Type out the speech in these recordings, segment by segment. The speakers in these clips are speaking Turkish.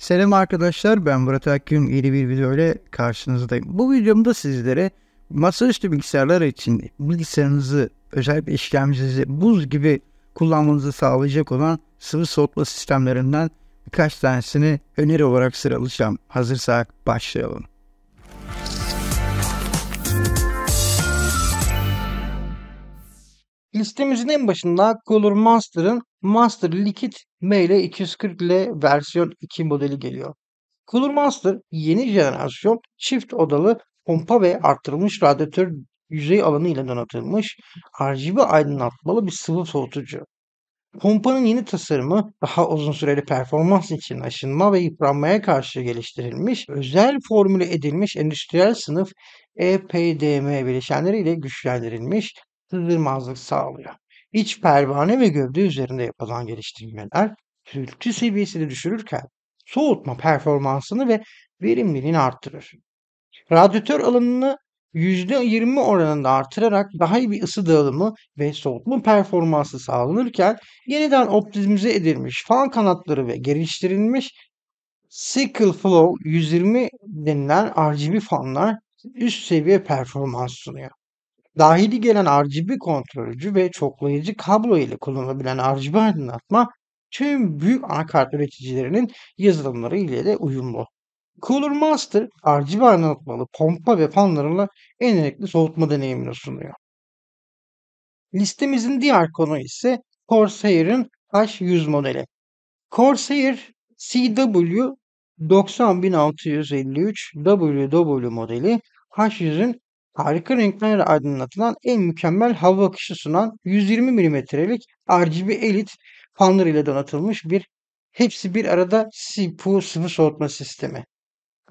Selam arkadaşlar ben Murat Akgün yeni bir video ile karşınızdayım. Bu videomda sizlere masaüstü bilgisayarlar için bilgisayarınızı özellikle işlemcinizi buz gibi kullanmanızı sağlayacak olan sıvı soğutma sistemlerinden birkaç tanesini öneri olarak sıralayacağım. Hazırsak başlayalım. Listemizin en başında Color Monster'ın Master Liquid ML240 L versiyon 2 modeli geliyor. Color Monster yeni jenerasyon çift odalı pompa ve arttırılmış radyatör yüzey alanı ile donatılmış RGB aydınlatmalı bir sıvı soğutucu. Pompanın yeni tasarımı daha uzun süreli performans için aşınma ve yıpranmaya karşı geliştirilmiş, özel formüle edilmiş endüstriyel sınıf EPDM bileşenleriyle güçlendirilmiş sızılmazlık sağlıyor. İç pervane ve gövde üzerinde yapılan geliştirmeler gürültü seviyesini düşürürken soğutma performansını ve verimliliğini arttırır. Radyatör alanını %20 oranında artırarak daha iyi bir ısı dağılımı ve soğutma performansı sağlanırken yeniden optimize edilmiş fan kanatları ve geliştirilmiş Cycle Flow 120 denilen RGB fanlar üst seviye performans sunuyor. Dahili gelen RGB kontrolcü ve çoklayıcı kablo ile kullanılabilen RGB aydınlatma tüm büyük anakart üreticilerinin yazılımları ile de uyumlu. Cooler Master RGB aydınlatmalı pompa ve fanlarla en soğutma deneyimini sunuyor. Listemizin diğer konu ise Corsair'ın H100 modeli. Corsair CW 90653 WW modeli H100'ün Harika renklerle aydınlatılan en mükemmel hava akışı sunan 120 mm'lik RGB Elite fanlar ile donatılmış bir hepsi bir arada CPU sıvı soğutma sistemi.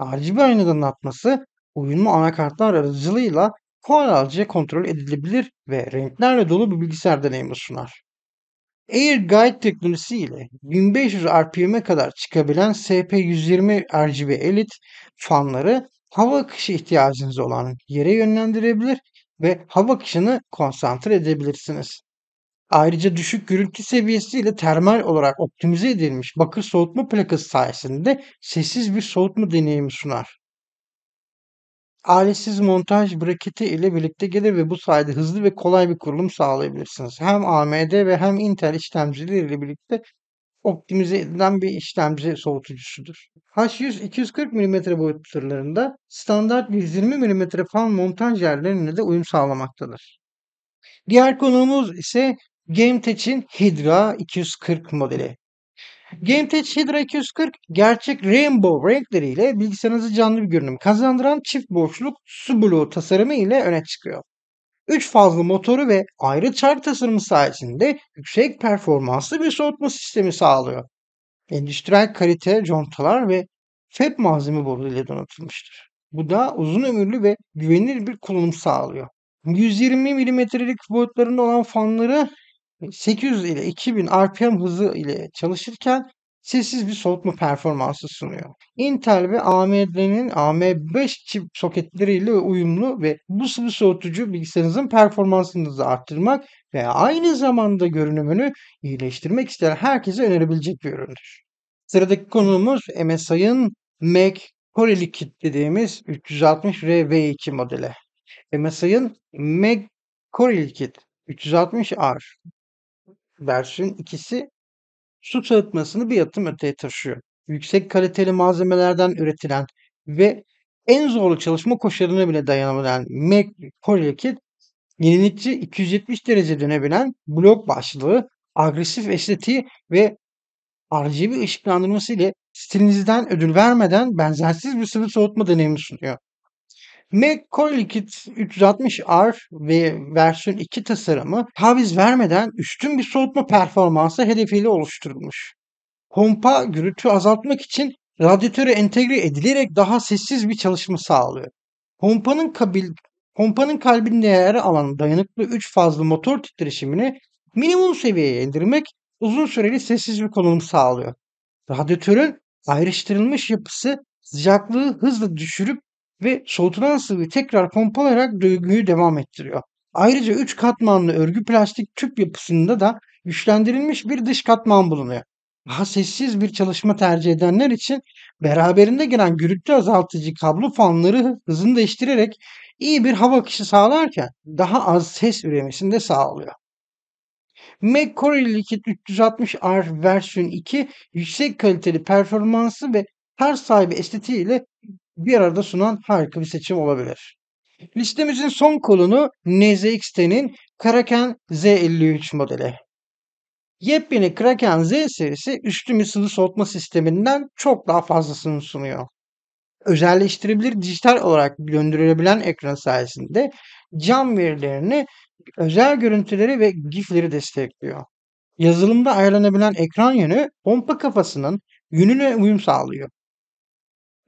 RGB aynı donatması uyumlu anakartlar aracılığıyla kolayca kontrol edilebilir ve renklerle dolu bir bilgisayar deneyimi sunar. Air Guide teknolojisi ile 1500 RPM'e kadar çıkabilen SP120 RGB Elite fanları hava akışı ihtiyacınız olan yere yönlendirebilir ve hava akışını konsantre edebilirsiniz. Ayrıca düşük gürültü seviyesiyle termal olarak optimize edilmiş bakır soğutma plakası sayesinde sessiz bir soğutma deneyimi sunar. Aletsiz montaj braketi ile birlikte gelir ve bu sayede hızlı ve kolay bir kurulum sağlayabilirsiniz. Hem AMD ve hem Intel işlemcileri ile birlikte optimize edilen bir işlemci soğutucusudur. H100 240 mm boyut pütürlerinde standart 120 mm fan montaj yerlerine de uyum sağlamaktadır. Diğer konuğumuz ise GameTech'in Hydra 240 modeli. GameTech Hydra 240 gerçek rainbow renkleriyle bilgisayarınızı canlı bir görünüm kazandıran çift boşluk su bloğu tasarımı ile öne çıkıyor. 3 fazlı motoru ve ayrı çark tasarımı sayesinde yüksek performanslı bir soğutma sistemi sağlıyor. Endüstriyel kalite contalar ve FEP malzeme boru ile donatılmıştır. Bu da uzun ömürlü ve güvenilir bir kullanım sağlıyor. 120 mm'lik boyutlarında olan fanları 800 ile 2000 RPM hızı ile çalışırken sessiz bir soğutma performansı sunuyor. Intel ve AMD'nin AM5 çip soketleriyle uyumlu ve bu sıvı soğutucu bilgisayarınızın performansınızı arttırmak ve aynı zamanda görünümünü iyileştirmek isteyen herkese önerebilecek bir üründür. Sıradaki konumuz MSI'ın Mac Corelli Kit dediğimiz 360 rv 2 modeli. MSI'ın Mac Corelli Kit 360R versiyon ikisi su soğutmasını bir atım öteye taşıyor. Yüksek kaliteli malzemelerden üretilen ve en zorlu çalışma koşullarına bile dayanabilen Mac Polyakit yenilikçi 270 derece dönebilen blok başlığı, agresif estetiği ve RGB ışıklandırması ile stilinizden ödül vermeden benzersiz bir sıvı soğutma deneyimi sunuyor. Mac Liquid 360R ve versiyon 2 tasarımı taviz vermeden üstün bir soğutma performansı hedefiyle oluşturulmuş. Pompa gürültü azaltmak için radyatöre entegre edilerek daha sessiz bir çalışma sağlıyor. Pompanın, kabil, pompanın kalbinde yer alan dayanıklı 3 fazlı motor titreşimini minimum seviyeye indirmek uzun süreli sessiz bir konum sağlıyor. Radyatörün ayrıştırılmış yapısı sıcaklığı hızla düşürüp ve soğutulan sıvıyı tekrar pompalayarak döngüyü devam ettiriyor. Ayrıca 3 katmanlı örgü plastik tüp yapısında da güçlendirilmiş bir dış katman bulunuyor. Daha sessiz bir çalışma tercih edenler için beraberinde gelen gürültü azaltıcı kablo fanları hızını değiştirerek iyi bir hava akışı sağlarken daha az ses üremesini de sağlıyor. Mac Liquid 360R versiyon 2 yüksek kaliteli performansı ve her sahibi estetiğiyle bir arada sunan harika bir seçim olabilir. Listemizin son kolonu NZXT'nin Kraken Z53 modeli. Yepyeni Kraken Z serisi üstü sıvı soğutma sisteminden çok daha fazlasını sunuyor. Özelleştirebilir dijital olarak döndürülebilen ekran sayesinde cam verilerini, özel görüntüleri ve GIF'leri destekliyor. Yazılımda ayarlanabilen ekran yönü pompa kafasının yönüne uyum sağlıyor.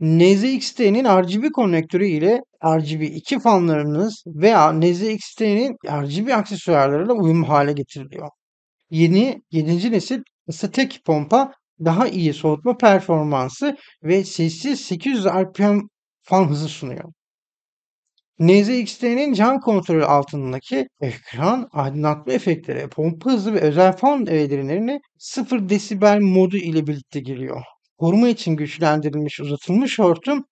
NZXT'nin RGB konnektörü ile RGB2 fanlarınız veya NZXT'nin RGB aksesuarlarıyla uyum hale getiriliyor. Yeni 7. nesil Static pompa daha iyi soğutma performansı ve sessiz 800 RPM fan hızı sunuyor. NZXT'nin can kontrolü altındaki ekran aydınlatma efektleri, pompa hızı ve özel fan devrelerine 0 desibel modu ile birlikte giriyor koruma için güçlendirilmiş uzatılmış hortum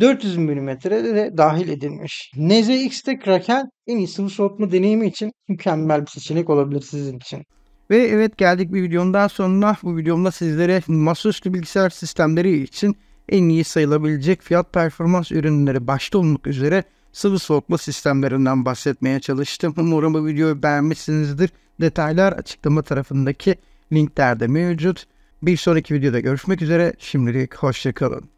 400 mm'de de dahil edilmiş. Neze NZX'te Kraken en iyi sıvı soğutma deneyimi için mükemmel bir seçenek olabilir sizin için. Ve evet geldik bir videonun daha sonuna. Bu videomda sizlere masaüstü bilgisayar sistemleri için en iyi sayılabilecek fiyat performans ürünleri başta olmak üzere sıvı soğutma sistemlerinden bahsetmeye çalıştım. Umarım bu videoyu beğenmişsinizdir. Detaylar açıklama tarafındaki linklerde mevcut. Bir sonraki videoda görüşmek üzere. Şimdilik hoşçakalın.